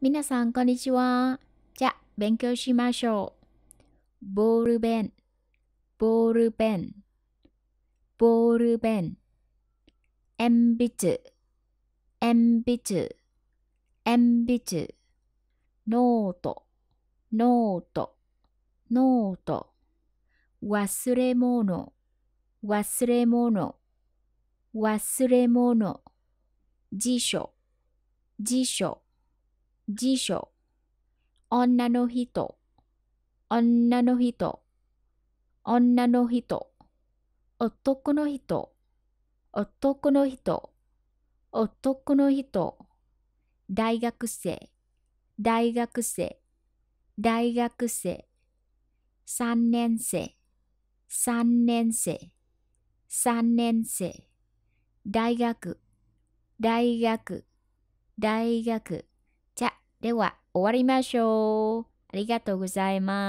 みなさん、こんにちは。じゃ勉強しましょう。ボールペン、ボールペン、ボールペン。鉛筆、鉛筆、鉛筆。ノート、ノート、ノート。忘れ物、忘れ物、忘れ物。辞書、辞書。辞書、女の人、女の人、女の人、男の人、男の人、男の人、大学生、大学生、大学生、三年生、三年生、三年生、大学、大学、大学、では終わりましょう。ありがとうございます。